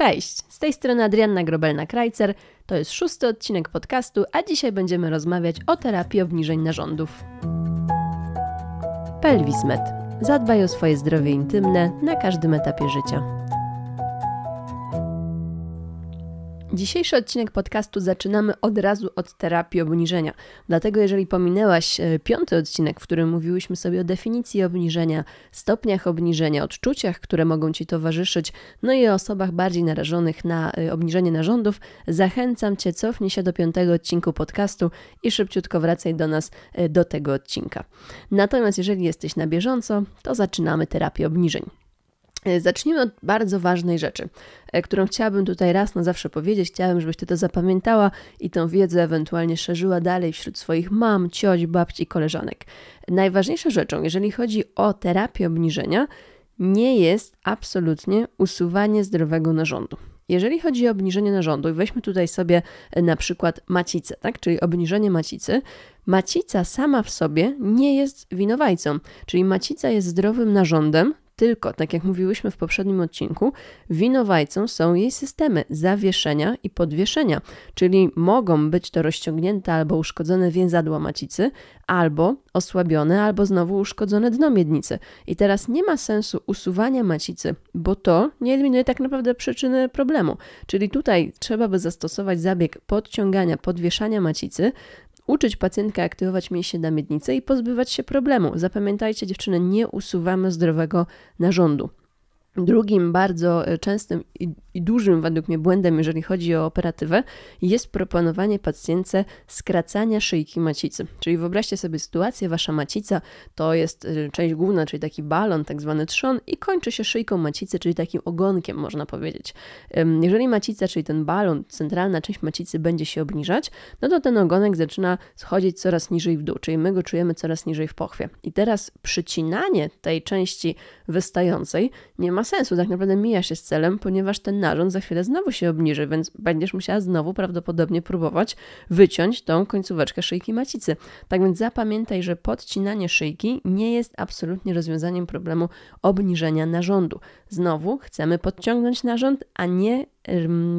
Cześć, z tej strony Adrianna Grobelna-Krajcer, to jest szósty odcinek podcastu, a dzisiaj będziemy rozmawiać o terapii obniżeń narządów. Pelvis Med. Zadbaj o swoje zdrowie intymne na każdym etapie życia. Dzisiejszy odcinek podcastu zaczynamy od razu od terapii obniżenia. Dlatego, jeżeli pominęłaś e, piąty odcinek, w którym mówiłyśmy sobie o definicji obniżenia, stopniach obniżenia, odczuciach, które mogą ci towarzyszyć, no i o osobach bardziej narażonych na e, obniżenie narządów, zachęcam cię, cofnij się do piątego odcinku podcastu i szybciutko wracaj do nas e, do tego odcinka. Natomiast, jeżeli jesteś na bieżąco, to zaczynamy terapię obniżeń. E, zacznijmy od bardzo ważnej rzeczy, e, którą chciałabym tutaj raz na zawsze powiedzieć. Chciałabym, żebyś ty to zapamiętała i tę wiedzę ewentualnie szerzyła dalej wśród swoich mam, cioć, babci i koleżanek. Najważniejszą rzeczą, jeżeli chodzi o terapię obniżenia, nie jest absolutnie usuwanie zdrowego narządu. Jeżeli chodzi o obniżenie narządu, weźmy tutaj sobie e, na przykład macicę, tak? czyli obniżenie macicy, macica sama w sobie nie jest winowajcą, czyli macica jest zdrowym narządem, tylko, tak jak mówiłyśmy w poprzednim odcinku, winowajcą są jej systemy zawieszenia i podwieszenia, czyli mogą być to rozciągnięte albo uszkodzone więzadła macicy, albo osłabione, albo znowu uszkodzone dno miednicy. I teraz nie ma sensu usuwania macicy, bo to nie eliminuje tak naprawdę przyczyny problemu. Czyli tutaj trzeba by zastosować zabieg podciągania, podwieszania macicy, uczyć pacjentkę aktywować mięśnie na miednicy i pozbywać się problemu. Zapamiętajcie dziewczyny, nie usuwamy zdrowego narządu. Drugim bardzo e, częstym i dużym według mnie błędem, jeżeli chodzi o operatywę, jest proponowanie pacjentce skracania szyjki macicy. Czyli wyobraźcie sobie sytuację, wasza macica to jest y, część główna, czyli taki balon, tak zwany trzon i kończy się szyjką macicy, czyli takim ogonkiem można powiedzieć. Jeżeli macica, czyli ten balon, centralna część macicy będzie się obniżać, no to ten ogonek zaczyna schodzić coraz niżej w dół, czyli my go czujemy coraz niżej w pochwie. I teraz przycinanie tej części wystającej nie ma sensu, tak naprawdę mija się z celem, ponieważ ten narząd za chwilę znowu się obniży, więc będziesz musiała znowu prawdopodobnie próbować wyciąć tą końcóweczkę szyjki macicy. Tak więc zapamiętaj, że podcinanie szyjki nie jest absolutnie rozwiązaniem problemu obniżenia narządu. Znowu chcemy podciągnąć narząd, a nie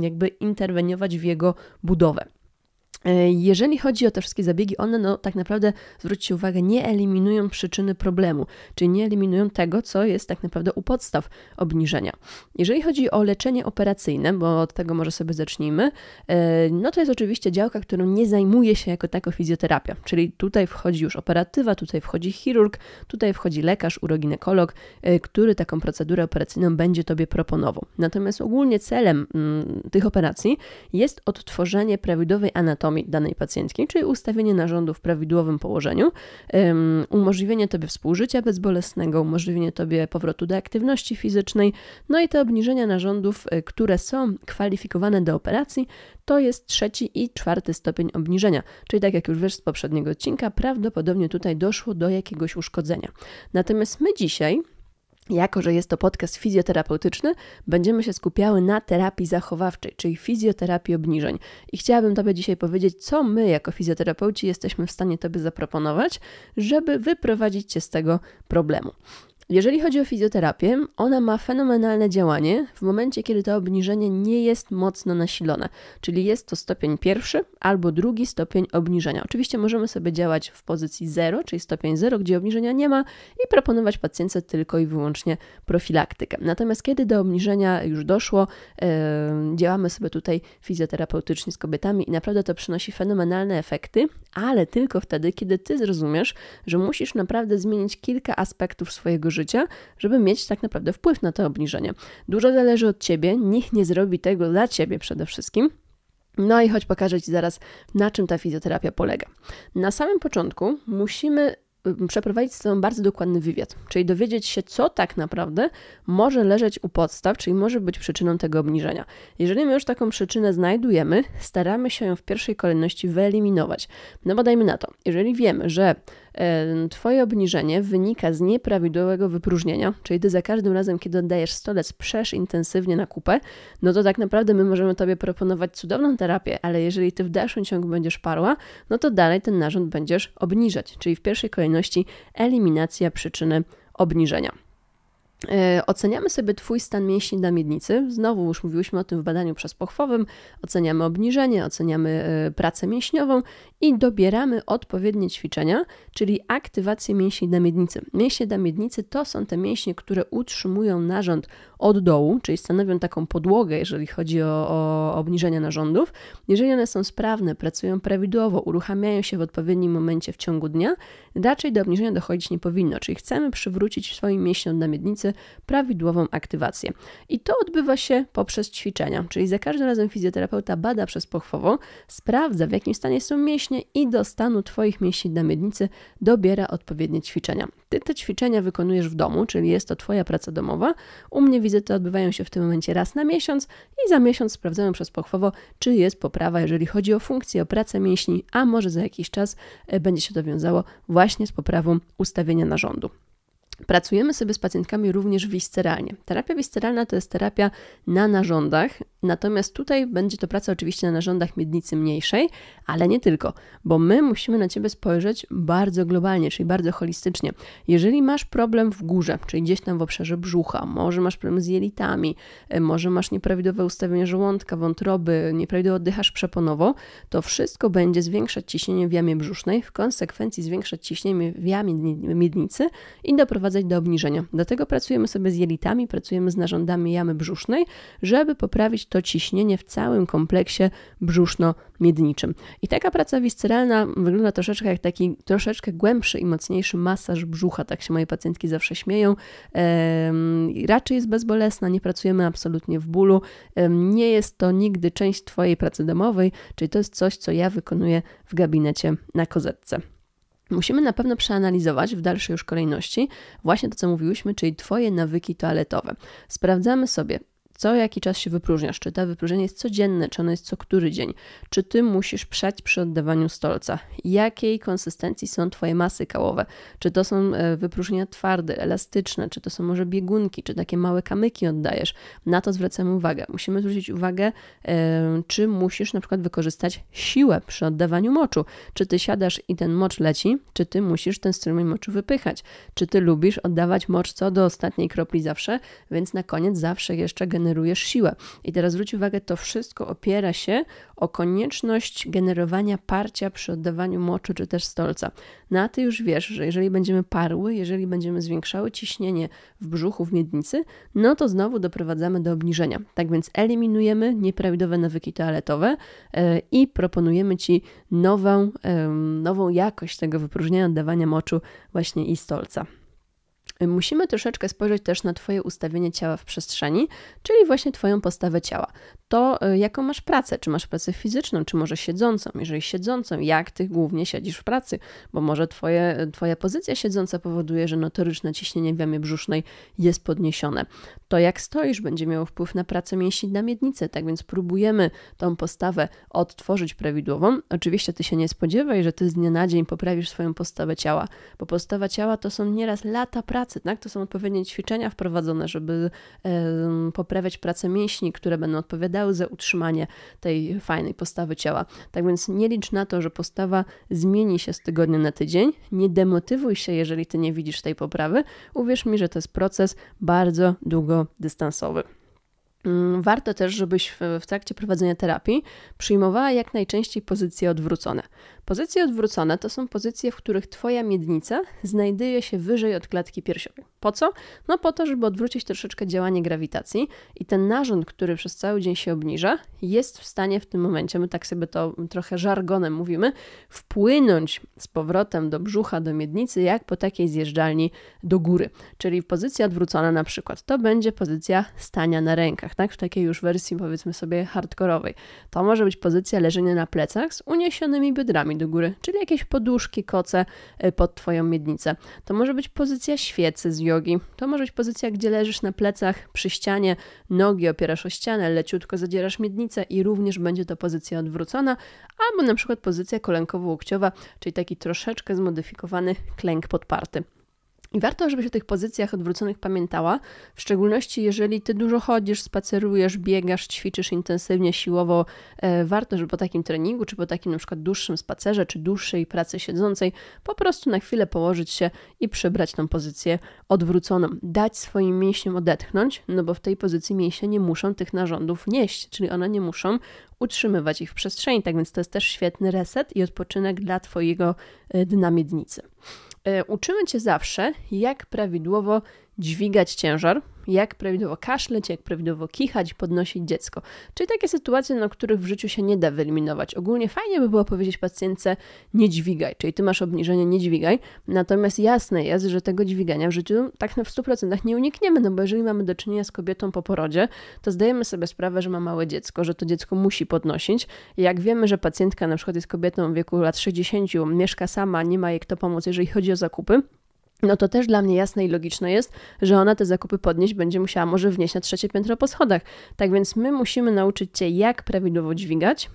jakby interweniować w jego budowę. E, jeżeli chodzi o te wszystkie zabiegi, one no, tak naprawdę, zwróćcie uwagę, nie eliminują przyczyny problemu, czyli nie eliminują tego, co jest tak naprawdę u podstaw obniżenia. Jeżeli chodzi o leczenie operacyjne, bo od tego może sobie zacznijmy, e, no to jest oczywiście działka, którą nie zajmuje się jako taka fizjoterapia, czyli tutaj wchodzi już operatywa, tutaj wchodzi chirurg, tutaj wchodzi lekarz, uroginekolog, e, który taką procedurę operacyjną będzie Tobie proponował. Natomiast ogólnie celem mm, tych operacji jest odtworzenie prawidłowej anatomii, anatomii danej pacjentki, czyli ustawienie narządu w prawidłowym położeniu, um, umożliwienie tobie współżycia bezbolesnego, umożliwienie tobie powrotu do aktywności fizycznej, no i te obniżenia narządów, e, które są kwalifikowane do operacji, to jest trzeci i czwarty stopień obniżenia, czyli tak jak już wiesz z poprzedniego odcinka, prawdopodobnie tutaj doszło do jakiegoś uszkodzenia. Natomiast my dzisiaj jako, że jest to podcast fizjoterapeutyczny, będziemy się skupiały na terapii zachowawczej, czyli fizjoterapii obniżeń. I chciałabym Tobie dzisiaj powiedzieć, co my jako fizjoterapeuci jesteśmy w stanie Tobie zaproponować, żeby wyprowadzić Cię z tego problemu. Jeżeli chodzi o fizjoterapię, ona ma fenomenalne działanie w momencie, kiedy to obniżenie nie jest mocno nasilone, czyli jest to stopień pierwszy albo drugi stopień obniżenia. Oczywiście możemy sobie działać w pozycji 0, czyli stopień 0, gdzie obniżenia nie ma i proponować pacjentce tylko i wyłącznie profilaktykę. Natomiast kiedy do obniżenia już doszło, yy, działamy sobie tutaj fizjoterapeutycznie z kobietami i naprawdę to przynosi fenomenalne efekty, ale tylko wtedy, kiedy ty zrozumiesz, że musisz naprawdę zmienić kilka aspektów swojego życia, żeby mieć tak naprawdę wpływ na to obniżenie. Dużo zależy od ciebie, nikt nie zrobi tego dla ciebie przede wszystkim. No i choć pokażę Ci zaraz, na czym ta fizjoterapia polega. Na samym początku musimy Y, przeprowadzić z tobą bardzo dokładny wywiad, czyli dowiedzieć się, co tak naprawdę może leżeć u podstaw, czyli może być przyczyną tego obniżenia. Jeżeli my już taką przyczynę znajdujemy, staramy się ją w pierwszej kolejności wyeliminować. No bo dajmy na to, jeżeli wiemy, że Twoje obniżenie wynika z nieprawidłowego wypróżnienia, czyli ty za każdym razem, kiedy oddajesz stolec, przesz intensywnie na kupę, no to tak naprawdę my możemy Tobie proponować cudowną terapię, ale jeżeli Ty w dalszym ciągu będziesz parła, no to dalej ten narząd będziesz obniżać, czyli w pierwszej kolejności eliminacja przyczyny obniżenia. E, oceniamy sobie Twój stan mięśni na miednicy. Znowu już mówiłyśmy o tym w badaniu przezpochwowym. Oceniamy obniżenie, oceniamy e, pracę mięśniową i dobieramy odpowiednie ćwiczenia, czyli aktywację mięśni na miednicy. Mięśnie na miednicy to są te mięśnie, które utrzymują narząd od dołu, czyli stanowią taką podłogę, jeżeli chodzi o, o obniżenie narządów. Jeżeli one są sprawne, pracują prawidłowo, uruchamiają się w odpowiednim momencie w ciągu dnia, raczej do obniżenia dochodzić nie powinno. Czyli chcemy przywrócić swoim mięśniom na miednicy prawidłową aktywację. I to odbywa się poprzez ćwiczenia, czyli za każdym razem fizjoterapeuta bada przez pochwową, sprawdza w jakim stanie są mięśnie i do stanu Twoich mięśni na miednicy dobiera odpowiednie ćwiczenia. Ty te ćwiczenia wykonujesz w domu, czyli jest to Twoja praca domowa. U mnie wizyty odbywają się w tym momencie raz na miesiąc i za miesiąc sprawdzają przez pochwowo, czy jest poprawa, jeżeli chodzi o funkcję, o pracę mięśni, a może za jakiś czas e, będzie się to wiązało właśnie z poprawą ustawienia narządu. Pracujemy sobie z pacjentkami również wisceralnie. Terapia wisceralna to jest terapia na narządach, natomiast tutaj będzie to praca oczywiście na narządach miednicy mniejszej, ale nie tylko, bo my musimy na Ciebie spojrzeć bardzo globalnie, czyli bardzo holistycznie. Jeżeli masz problem w górze, czyli gdzieś tam w obszarze brzucha, może masz problem z jelitami, e, może masz nieprawidłowe ustawienie żołądka, wątroby, nieprawidłowo oddychasz przeponowo, to wszystko będzie zwiększać ciśnienie w jamie brzusznej, w konsekwencji zwiększać ciśnienie w jamie miednicy i doprowadzić doprowadzać do obniżenia. Dlatego pracujemy sobie z jelitami, pracujemy z narządami jamy brzusznej, żeby poprawić to ciśnienie w całym kompleksie brzuszno-miedniczym. I taka praca wisceralna wygląda troszeczkę jak taki troszeczkę głębszy i mocniejszy masaż brzucha, tak się moje pacjentki zawsze śmieją. Ehm, raczej jest bezbolesna, nie pracujemy absolutnie w bólu. Ehm, nie jest to nigdy część Twojej pracy domowej, czyli to jest coś, co ja wykonuję w gabinecie na kozetce. Musimy na pewno przeanalizować w dalszej już kolejności właśnie to, co mówiłyśmy, czyli Twoje nawyki toaletowe. Sprawdzamy sobie, co jaki czas się wypróżniasz, czy to wypróżnienie jest codzienne, czy ono jest co który dzień, czy ty musisz przeć przy oddawaniu stolca, jakiej konsystencji są twoje masy kałowe, czy to są e, wypróżnienia twarde, elastyczne, czy to są może biegunki, czy takie małe kamyki oddajesz. Na to zwracamy uwagę. Musimy zwrócić uwagę, e, czy musisz na przykład wykorzystać siłę przy oddawaniu moczu, czy ty siadasz i ten mocz leci, czy ty musisz ten strumień moczu wypychać, czy ty lubisz oddawać mocz co do ostatniej kropli zawsze, więc na koniec zawsze jeszcze generujesz generujesz siłę. I teraz zwróć uwagę, to wszystko opiera się o konieczność generowania parcia przy oddawaniu moczu czy też stolca. Na ty już wiesz, że jeżeli będziemy parły, jeżeli będziemy zwiększały ciśnienie w brzuchu, w miednicy, no to znowu doprowadzamy do obniżenia. Tak więc eliminujemy nieprawidłowe nawyki toaletowe e, i proponujemy Ci nową, nową jakość tego wypróżnienia, oddawania moczu właśnie i stolca musimy troszeczkę spojrzeć też na Twoje ustawienie ciała w przestrzeni, czyli właśnie Twoją postawę ciała. To, e, jaką masz pracę, czy masz pracę fizyczną, czy może siedzącą. Jeżeli siedzącą, jak Ty głównie siedzisz w pracy, bo może twoje, e, Twoja pozycja siedząca powoduje, że notoryczne ciśnienie w jamie brzusznej jest podniesione. To, jak stoisz, będzie miało wpływ na pracę mięśni na miednicy, tak więc próbujemy tą postawę odtworzyć prawidłową. Oczywiście Ty się nie spodziewaj, że Ty z dnia na dzień poprawisz swoją postawę ciała, bo postawa ciała to są nieraz lata pracy, pracy. Tak? To są odpowiednie ćwiczenia wprowadzone, żeby poprawiać pracę mięśni, które będą odpowiadały za utrzymanie tej fajnej postawy ciała. Tak więc nie licz na to, że postawa zmieni się z tygodnia na tydzień. Nie demotywuj się, jeżeli ty nie widzisz tej poprawy. Uwierz mi, że to jest proces bardzo długodystansowy. Mm, warto też, żebyś w trakcie prowadzenia terapii przyjmowała jak najczęściej pozycje odwrócone. Pozycje odwrócone to są pozycje, w których Twoja miednica znajduje się wyżej od klatki piersiowej. Po co? No po to, żeby odwrócić troszeczkę działanie grawitacji i ten narząd, który przez cały dzień się obniża, jest w stanie w tym momencie, my tak sobie to trochę żargonem mówimy, wpłynąć z powrotem do brzucha, do miednicy, jak po takiej zjeżdżalni do góry. Czyli pozycja odwrócona na przykład, to będzie pozycja stania na rękach, tak? W takiej już wersji powiedzmy sobie hardkorowej. To może być pozycja leżenia na plecach z uniesionymi biodrami, do góry, czyli jakieś poduszki, koce e, pod Twoją miednicę. To może być pozycja świecy z jogi, to może być pozycja, gdzie leżysz na plecach przy ścianie, nogi opierasz o ścianę, leciutko zadzierasz miednicę i również będzie to pozycja odwrócona, albo na przykład pozycja kolenkowo łokciowa czyli taki troszeczkę zmodyfikowany klęk podparty. I warto, żebyś o tych pozycjach odwróconych pamiętała, w szczególności jeżeli ty dużo chodzisz, spacerujesz, biegasz, ćwiczysz intensywnie, siłowo. E, warto, żeby po takim treningu, czy po takim na przykład dłuższym spacerze, czy dłuższej pracy siedzącej, po prostu na chwilę położyć się i przybrać tą pozycję odwróconą. Dać swoim mięśniom odetchnąć, no bo w tej pozycji mięśnie nie muszą tych narządów nieść, czyli one nie muszą utrzymywać ich w przestrzeni. Tak więc to jest też świetny reset i odpoczynek dla Twojego e, dna miednicy. E, uczymy Cię zawsze, jak prawidłowo dźwigać ciężar, jak prawidłowo kaszleć, jak prawidłowo kichać, podnosić dziecko. Czyli takie sytuacje, na no, których w życiu się nie da wyeliminować. Ogólnie fajnie by było powiedzieć pacjentce nie dźwigaj, czyli ty masz obniżenie nie dźwigaj, natomiast jasne jest, że tego dźwigania w życiu tak na 100% nie unikniemy, no bo jeżeli mamy do czynienia z kobietą po porodzie, to zdajemy sobie sprawę, że ma małe dziecko, że to dziecko musi podnosić. Jak wiemy, że pacjentka na przykład jest kobietą w wieku lat 60, mieszka sama, nie ma jej kto pomóc, jeżeli chodzi o zakupy, no to też dla mnie jasne i logiczne jest, że ona te zakupy podnieść będzie musiała może wnieść na trzecie piętro po schodach. Tak więc my musimy nauczyć Cię, jak prawidłowo dźwigać,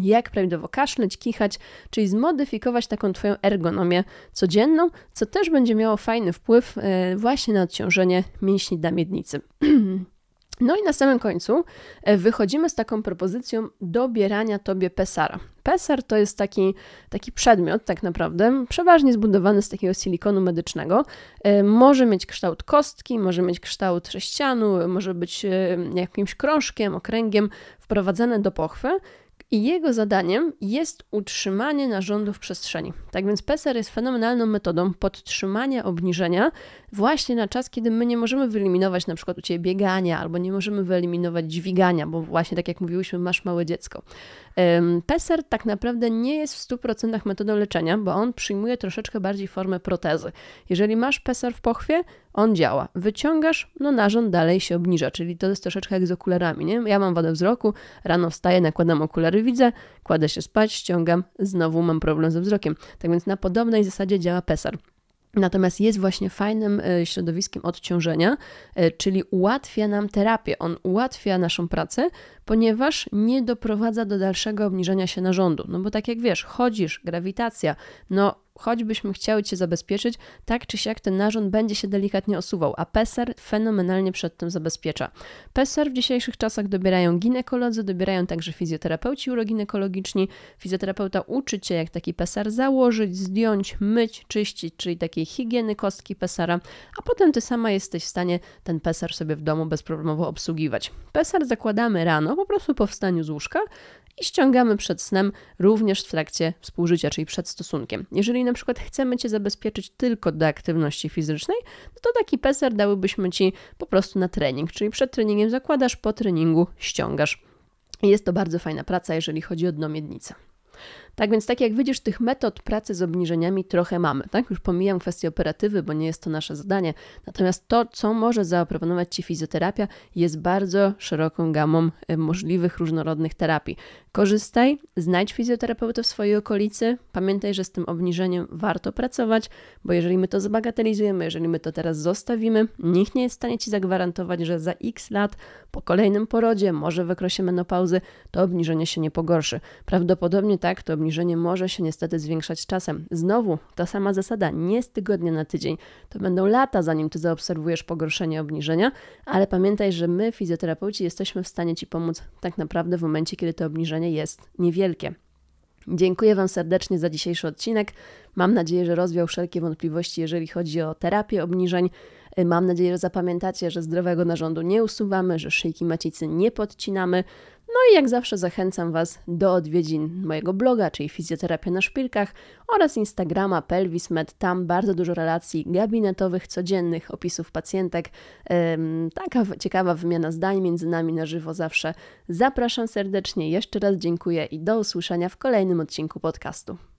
jak prawidłowo kaszleć, kichać, czyli zmodyfikować taką Twoją ergonomię codzienną, co też będzie miało fajny wpływ e, właśnie na odciążenie mięśni da miednicy. No i na samym końcu e, wychodzimy z taką propozycją dobierania tobie pesara. Pesar to jest taki, taki przedmiot, tak naprawdę, przeważnie zbudowany z takiego silikonu medycznego. E, może mieć kształt kostki, może mieć kształt sześcianu, może być e, jakimś krążkiem, okręgiem wprowadzane do pochwy i jego zadaniem jest utrzymanie narządu w przestrzeni. Tak więc PESER jest fenomenalną metodą podtrzymania obniżenia właśnie na czas, kiedy my nie możemy wyeliminować na przykład u Ciebie biegania albo nie możemy wyeliminować dźwigania, bo właśnie tak jak mówiłyśmy, masz małe dziecko. PESER tak naprawdę nie jest w 100% metodą leczenia, bo on przyjmuje troszeczkę bardziej formę protezy. Jeżeli masz PESER w pochwie, on działa. Wyciągasz, no narząd dalej się obniża, czyli to jest troszeczkę jak z okularami, nie? Ja mam wadę wzroku, rano wstaję, nakładam okulary, widzę, kładę się spać, ściągam, znowu mam problem ze wzrokiem. Tak więc na podobnej zasadzie działa PESAR. Natomiast jest właśnie fajnym e, środowiskiem odciążenia, e, czyli ułatwia nam terapię, on ułatwia naszą pracę, ponieważ nie doprowadza do dalszego obniżenia się narządu. No bo tak jak wiesz, chodzisz, grawitacja, no choćbyśmy chciały Cię zabezpieczyć, tak czy siak ten narząd będzie się delikatnie osuwał, a PESER fenomenalnie przed tym zabezpiecza. PESER w dzisiejszych czasach dobierają ginekolodzy, dobierają także fizjoterapeuci uroginekologiczni. Fizjoterapeuta uczy Cię, jak taki PESER założyć, zdjąć, myć, czyścić, czyli takiej higieny kostki PESERa, a potem Ty sama jesteś w stanie ten PESER sobie w domu bezproblemowo obsługiwać. PESER zakładamy rano, po prostu po wstaniu z łóżka i ściągamy przed snem również w trakcie współżycia, czyli przed stosunkiem. Jeżeli na przykład chcemy Cię zabezpieczyć tylko do aktywności fizycznej, no to taki PESER dałybyśmy Ci po prostu na trening, czyli przed treningiem zakładasz, po treningu ściągasz. Jest to bardzo fajna praca, jeżeli chodzi o dno miednicy. Tak więc, tak jak widzisz, tych metod pracy z obniżeniami trochę mamy. Tak? Już pomijam kwestię operatywy, bo nie jest to nasze zadanie. Natomiast to, co może zaproponować Ci fizjoterapia, jest bardzo szeroką gamą e, możliwych różnorodnych terapii. Korzystaj, znajdź fizjoterapeutę w swojej okolicy. Pamiętaj, że z tym obniżeniem warto pracować, bo jeżeli my to zbagatelizujemy, jeżeli my to teraz zostawimy, nikt nie jest w stanie Ci zagwarantować, że za x lat po kolejnym porodzie, może w okresie menopauzy, to obniżenie się nie pogorszy. Prawdopodobnie tak, to obniżenie obniżenie może się niestety zwiększać czasem. Znowu ta sama zasada, nie z tygodnia na tydzień. To będą lata, zanim ty zaobserwujesz pogorszenie obniżenia, ale pamiętaj, że my, fizjoterapeuci, jesteśmy w stanie ci pomóc tak naprawdę w momencie, kiedy to obniżenie jest niewielkie. Dziękuję Wam serdecznie za dzisiejszy odcinek. Mam nadzieję, że rozwiał wszelkie wątpliwości, jeżeli chodzi o terapię obniżeń. Y, mam nadzieję, że zapamiętacie, że zdrowego narządu nie usuwamy, że szyjki macicy nie podcinamy, no i jak zawsze zachęcam Was do odwiedzin mojego bloga, czyli Fizjoterapia na Szpilkach oraz Instagrama PelvisMed. Tam bardzo dużo relacji gabinetowych, codziennych, opisów pacjentek. Taka ciekawa wymiana zdań między nami na żywo zawsze. Zapraszam serdecznie, jeszcze raz dziękuję i do usłyszenia w kolejnym odcinku podcastu.